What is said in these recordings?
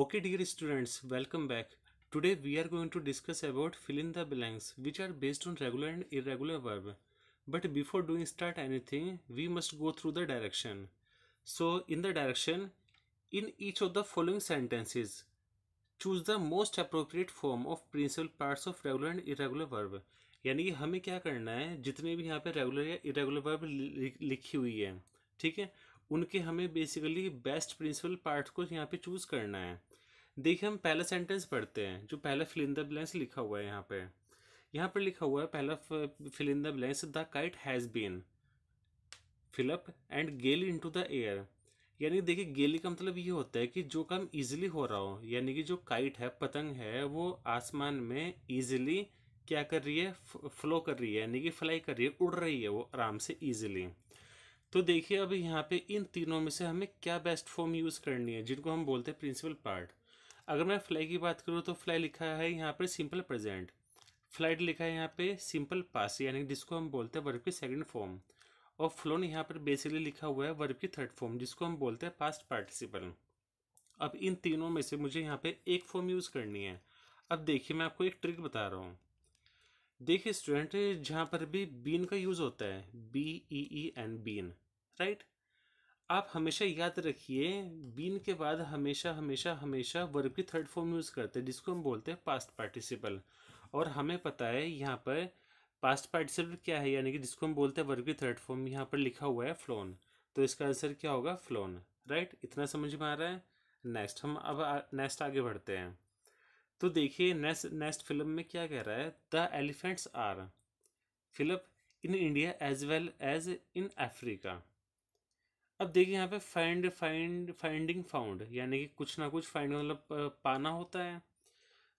Okay dear students, welcome back. Today we are going to discuss about fill in the blanks which are based on regular and irregular verb. But before doing start anything, we must go through the direction. So in the direction, in each of the following sentences, choose the most appropriate form of principal parts of regular and irregular verb. यानी हमें क्या करना है जितने भी यहाँ पे regular या इरेगुलर वर्ब लिखी हुई है ठीक है उनके हमें बेसिकली बेस्ट प्रिंसिपल पार्ट को यहाँ पे चूज़ करना है देखिए हम पहला सेंटेंस पढ़ते हैं जो पहला फिल इन द ब्लैंक्स लिखा हुआ है यहाँ पे यहाँ पर लिखा हुआ है पहला fill in the blanks the kite has been fill up and gale in to the air यानी देखिए गेली का मतलब ये होता है कि जो काम ईजिली हो रहा हो यानी कि जो काइट है पतंग है वो आसमान में ईजिली क्या कर रही है फ्लो कर रही है यानी कि फ्लाई कर रही है उड़ रही है वो आराम से ईजिली तो देखिए अब यहाँ पे इन तीनों में से हमें क्या बेस्ट फॉर्म यूज़ करनी है जिनको हम बोलते हैं प्रिंसिपल पार्ट अगर मैं फ्लाई की बात करूँ तो फ्लाई लिखा है यहाँ पर सिंपल प्रेजेंट फ्लाइट लिखा है यहाँ पे सिंपल पास यानी जिसको हम बोलते हैं वर्ब की सेकंड फॉर्म और फ्लोन यहाँ पर बेसिकली लिखा हुआ है वर्ब की थर्ड फॉर्म जिसको हम बोलते हैं पास्ट पार्टिसिपल अब इन तीनों में से मुझे यहाँ पे एक फॉर्म यूज़ करनी है अब देखिए मैं आपको एक ट्रिक बता रहा हूँ देखिए स्टूडेंट जहाँ पर भी बीन का यूज़ होता है B E E N been right आप हमेशा याद रखिए बीन के बाद हमेशा हमेशा हमेशा वर्ब की थर्ड फॉर्म यूज़ करते हैं जिसको हम बोलते हैं पास्ट पार्टिसिपल और हमें पता है यहाँ पर पास्ट पार्टिसिपल क्या है यानी कि जिसको हम बोलते हैं वर्ब की थर्ड फॉर्म यहाँ पर लिखा हुआ है फ्लोन तो इसका आंसर क्या होगा फ्लोन राइट इतना समझ में आ रहा है नेक्स्ट हम अब नेक्स्ट आगे बढ़ते हैं तो देखिए नेक्स्ट नेक्स्ट फिल्म में क्या कह रहा है the elephants are film in India as well as in Africa अब देखिए यहाँ पे फाइंड फाइंड फाइंडिंग फाउंड यानी कि कुछ ना कुछ फाइंड मतलब पाना होता है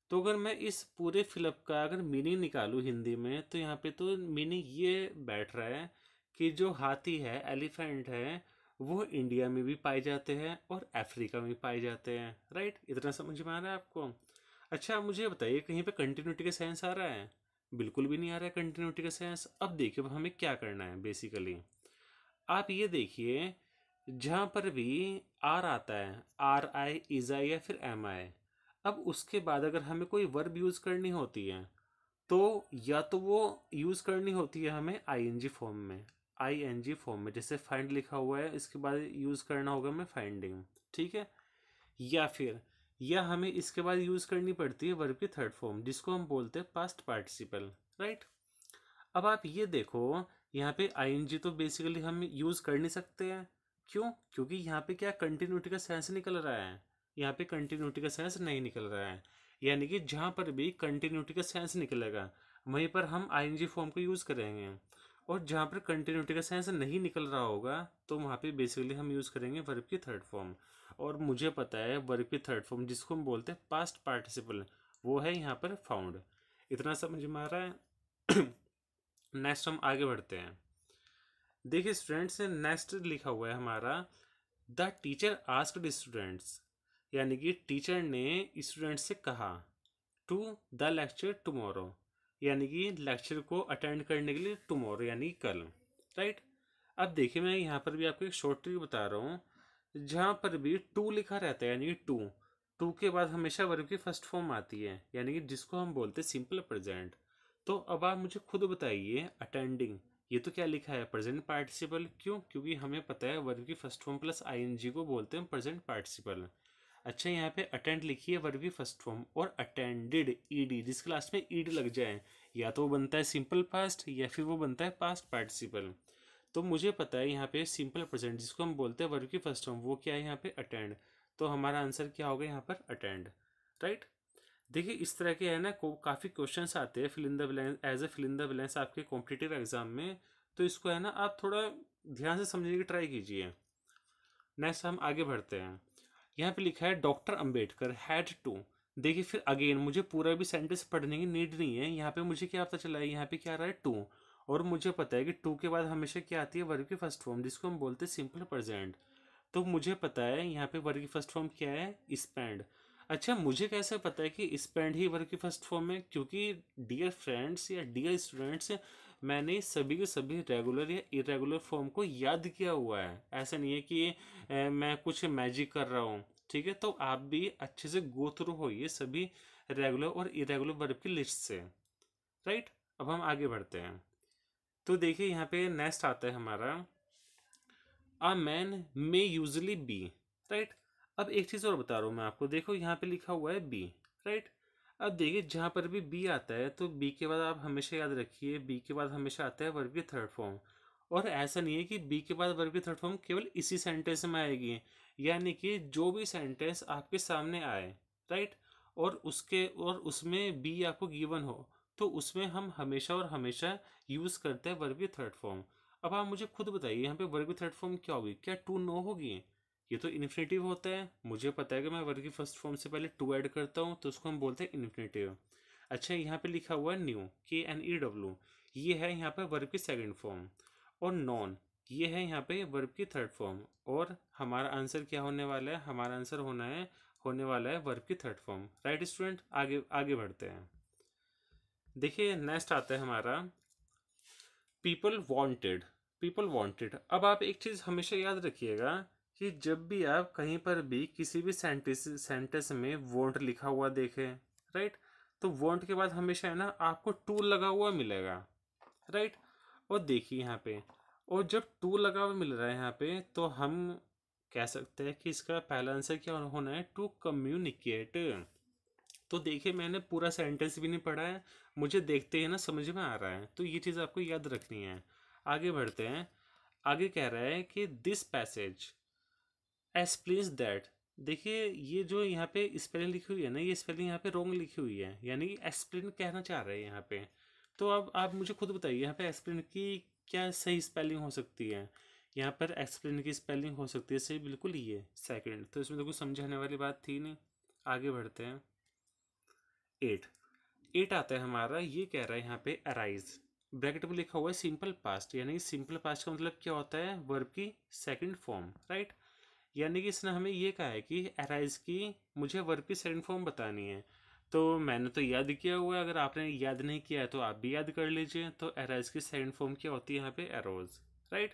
तो अगर मैं इस पूरे फिलअप का अगर मीनिंग निकालूँ हिंदी में तो यहाँ पे तो मीनिंग ये बैठ रहा है कि जो हाथी है एलिफेंट है वो इंडिया में भी पाए जाते हैं और अफ्रीका में भी पाए जाते हैं राइट इतना समझ में आ रहा है आपको अच्छा मुझे बताइए कहीं पे कंटिन्यूटी का सेंस आ रहा है बिल्कुल भी नहीं आ रहा है कंटिन्यूटी का सेंस अब देखिए हमें क्या करना है बेसिकली आप ये देखिए जहाँ पर भी आर आता है आर आई इज आई या फिर एम आई अब उसके बाद अगर हमें कोई वर्ब यूज़ करनी होती है तो या तो वो यूज़ करनी होती है हमें आई एन जी फॉर्म में आई एन जी फॉर्म में जैसे फाइंड लिखा हुआ है इसके बाद यूज़ करना होगा हमें फाइंडिंग ठीक है या फिर या हमें इसके बाद यूज़ करनी पड़ती है वर्ब की थर्ड फॉर्म जिसको हम बोलते हैं पास्ट पार्टिसिपल राइट अब आप ये देखो यहाँ पे आई एन जी तो बेसिकली हम यूज़ कर नहीं सकते हैं क्यों क्योंकि यहाँ पे क्या कंटिन्यूटी का सेंस निकल रहा है यहाँ पे कंटिन्यूटी का सेंस नहीं निकल रहा है यानी कि जहाँ पर भी कंटिन्यूटी का सेंस निकलेगा वहीं पर हम आई फॉर्म का यूज़ करेंगे और जहाँ पर कंटिन्यूटी का सेंस नहीं निकल रहा होगा तो वहाँ पे बेसिकली हम यूज़ करेंगे वर्ब की थर्ड फॉर्म और मुझे पता है वर्ब की थर्ड फॉर्म जिसको हम बोलते हैं पास्ट पार्टिसिपल वो है यहाँ पर फाउंड इतना समझ में आ रहा है नेक्स्ट हम आगे बढ़ते हैं देखिए स्टूडेंट्स नेक्स्ट लिखा हुआ है हमारा द टीचर आस्कड स्टूडेंट्स यानी कि टीचर ने स्टूडेंट से कहा टू द लेक्चर टुमारो यानी कि लेक्चर को अटेंड करने के लिए टुमारो यानी कल राइट अब देखिए मैं यहाँ पर भी आपको एक शॉर्ट ट्रिक बता रहा हूँ जहाँ पर भी टू लिखा रहता है यानी कि टू टू के बाद हमेशा वर्ग की फर्स्ट फॉर्म आती है यानी कि जिसको हम बोलते हैं सिंपल प्रेजेंट तो अब आप मुझे खुद बताइए अटेंडिंग ये तो क्या लिखा है प्रेजेंट पार्टिसिपल क्यों क्योंकि हमें पता है वर्ग की फर्स्ट फॉर्म प्लस आईएनजी को बोलते हैं प्रेजेंट पार्टिसिपल अच्छा यहाँ पे अटेंड लिखी है वर्ग की फर्स्ट फॉर्म और अटेंडेड ईडी जिसके लास्ट में ईड लग जाए या तो वो बनता है सिंपल पास्ट या फिर वो बनता है पास्ट पार्टिसिपल तो मुझे पता है यहाँ पे सिंपल प्रेजेंट जिसको हम बोलते हैं वर्ग की फर्स्ट फॉर्म वो क्या है यहाँ पे अटेंड तो हमारा आंसर क्या होगा यहाँ पर अटेंड राइट देखिए इस तरह के है ना को काफ़ी क्वेश्चंस आते हैं फिलिंद एज ए फिलिंद विलेंस आपके कॉम्पिटिटिव एग्जाम में तो इसको है ना आप थोड़ा ध्यान से समझने की ट्राई कीजिए नेक्स्ट हम आगे बढ़ते हैं यहाँ पे लिखा है डॉक्टर अंबेडकर हैड टू देखिए फिर अगेन मुझे पूरा भी सेंटेंस पढ़ने की नीड नहीं है यहाँ पे मुझे क्या पता चला है यहाँ पे क्या आ रहा है टू और मुझे पता है कि टू के बाद हमेशा क्या आती है वर्ग की फर्स्ट फॉर्म जिसको हम बोलते हैं सिंपल प्रजेंट तो मुझे पता है यहाँ पे वर्ग की फर्स्ट फॉर्म क्या है स्पेंड अच्छा मुझे कैसे पता है कि स्पेंड ही वर्ग की फर्स्ट फॉर्म है क्योंकि डियर फ्रेंड्स या डियर स्टूडेंट्स मैंने सभी के सभी रेगुलर या इरेगुलर फॉर्म को याद किया हुआ है ऐसा नहीं है कि ए, मैं कुछ मैजिक कर रहा हूँ ठीक है तो आप भी अच्छे से गो थ्रू होइए सभी रेगुलर और इरेगुलर वर्ब की लिस्ट से राइट अब हम आगे बढ़ते हैं तो देखिए यहाँ पे नेक्स्ट आता है हमारा a man may usually be right अब एक चीज़ और बता रहा हूँ मैं आपको देखो यहाँ पे लिखा हुआ है बी राइट अब देखिए जहाँ पर भी बी आता है तो बी के बाद आप हमेशा याद रखिए बी के बाद हमेशा आता है वर्ग थर्ड फॉर्म और ऐसा नहीं है कि बी के बाद वर्ग थर्ड फॉर्म केवल इसी सेंटेंस में आएगी यानी कि जो भी सेंटेंस आपके सामने आए राइट और उसके और उसमें बी आपको गिवन हो तो उसमें हम हमेशा और हमेशा यूज़ करते हैं वर्ग थर्ड फॉर्म अब आप मुझे खुद बताइए यहाँ पे वर्ग थर्ड फॉर्म क्या होगी क्या टू नो होगी ये तो इन्फिनेटिव होता है मुझे पता है कि मैं वर्ग की फर्स्ट फॉर्म से पहले टू ऐड करता हूँ तो उसको हम बोलते हैं इन्फिनेटिव अच्छा यहाँ पे लिखा हुआ है न्यू के एन ई डब्ल्यू ये है यहाँ पे वर्ब की सेकंड फॉर्म और नॉन ये है यहाँ पे वर्ब की थर्ड फॉर्म और हमारा आंसर क्या होने वाला है हमारा आंसर होना है होने वाला है वर्ब की थर्ड फॉर्म राइट स्टूडेंट आगे आगे बढ़ते हैं देखिए नेक्स्ट आता है हमारा पीपल वॉन्टेड पीपल वॉन्टेड अब आप एक चीज़ हमेशा याद रखिएगा कि जब भी आप कहीं पर भी किसी भी सेंटेंस सेंटेंस में वोट लिखा हुआ देखें राइट तो वोट के बाद हमेशा है ना आपको टू लगा हुआ मिलेगा राइट और देखिए यहाँ पे और जब टू लगा हुआ मिल रहा है यहाँ पे तो हम कह सकते हैं कि इसका पहला आंसर क्या होना है टू कम्युनिकेट तो देखिए मैंने पूरा सेंटेंस भी नहीं पढ़ा है मुझे देखते ही ना समझ में आ रहा है तो ये चीज़ आपको याद रखनी है आगे बढ़ते हैं आगे कह रहा है कि दिस पैसेज प्लेस दैट देखिए ये जो यहाँ पे स्पेलिंग लिखी हुई है ना ये स्पेलिंग यहाँ पे रोंग लिखी हुई है यानी एक्सप्लेन कहना चाह रहे हैं यहाँ पे तो अब आप मुझे खुद बताइए यहाँ पे एक्सप्लेन की क्या सही स्पेलिंग हो सकती है यहाँ पर एक्सप्लेन की स्पेलिंग हो सकती है सही बिल्कुल ये सेकंड तो इसमें तो कुछ समझाने वाली बात थी नहीं आगे बढ़ते हैं एट एट आता है हमारा ये कह रहा है यहाँ पे अराइज ब्रैकेट में लिखा हुआ है सिंपल पास्ट यानी सिंपल पास्ट का मतलब क्या होता है वर्ब की सेकंड फॉर्म राइट right? यानी कि इसने हमें ये कहा है कि एराइज की मुझे वर्ब की सेकेंड फॉर्म बतानी है तो मैंने तो याद किया हुआ है अगर आपने याद नहीं किया है तो आप भी याद कर लीजिए तो एराइज की सेकेंड फॉर्म क्या होती है यहाँ पे एरोज राइट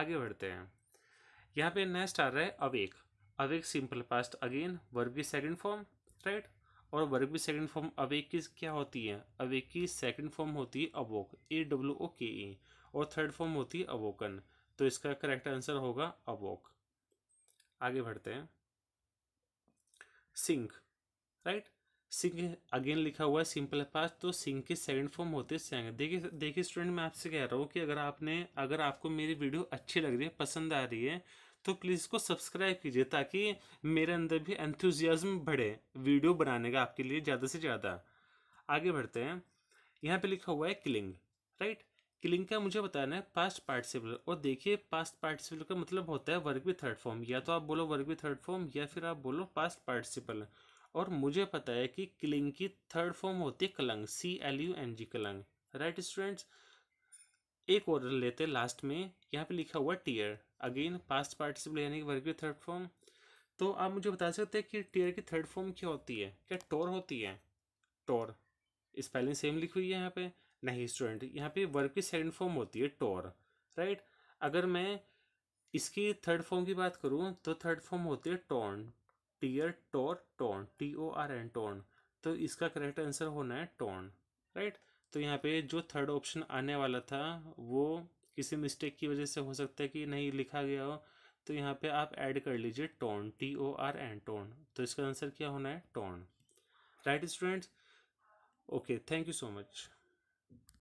आगे बढ़ते हैं यहाँ पे नेक्स्ट आ रहा है awake awake simple past again verb की सेकेंड फॉर्म राइट और वर्ब की सेकेंड फॉर्म अवेक की क्या होती है अवेक की सेकेंड फॉर्म होती है अवोक ए डब्ल्यू ओ के ई और थर्ड फॉर्म होती है अवोकन तो इसका करेक्ट आंसर होगा अवोक आगे बढ़ते हैं सिंक राइट सिंक अगेन लिखा हुआ है सिंपल है पास तो सिंक की सेकंड फॉर्म होती है सेंगे देखिए देखिए स्टूडेंट मैं आपसे कह रहा हूँ कि अगर आपने अगर आपको मेरी वीडियो अच्छी लग रही है पसंद आ रही है तो प्लीज़ इसको सब्सक्राइब कीजिए ताकि मेरे अंदर भी एंथुजियाज्म बढ़े वीडियो बनाने का आपके लिए ज़्यादा से ज़्यादा आगे बढ़ते हैं यहाँ पे लिखा हुआ है किलिंग राइट किलिंग का मुझे बताना है पास्ट पार्टिसिपल और देखिए पास्ट पार्टिसिपल का मतलब होता है वर्ग भी थर्ड फॉर्म या तो आप बोलो वर्ग भी थर्ड फॉर्म या फिर आप बोलो पास्ट पार्टिसिपल और मुझे पता है कि किलिंग की थर्ड फॉर्म होती है clung C L U N G clung right students एक और लेते लास्ट में यहाँ पे लिखा हुआ टीयर अगेन पास्ट पार्टिसिपल यानी वर्ग भी थर्ड फॉर्म तो आप मुझे बता सकते हैं कि टीयर की थर्ड फॉर्म क्या होती है क्या टोर होती है टोर स्पेलिंग सेम लिखी हुई है यहाँ पे नहीं स्टूडेंट यहाँ पे वर्ब की सेकंड फॉर्म होती है टोर राइट अगर मैं इसकी थर्ड फॉर्म की बात करूँ तो थर्ड फॉर्म होती है torn tear tore torn T O R N torn तो इसका करेक्ट आंसर होना है टोर्न राइट तो यहाँ पे जो थर्ड ऑप्शन आने वाला था वो किसी मिस्टेक की वजह से हो सकता है कि नहीं लिखा गया हो तो यहाँ पे आप ऐड कर लीजिए torn T O R N torn तो इसका आंसर क्या होना है torn right students okay thank you so much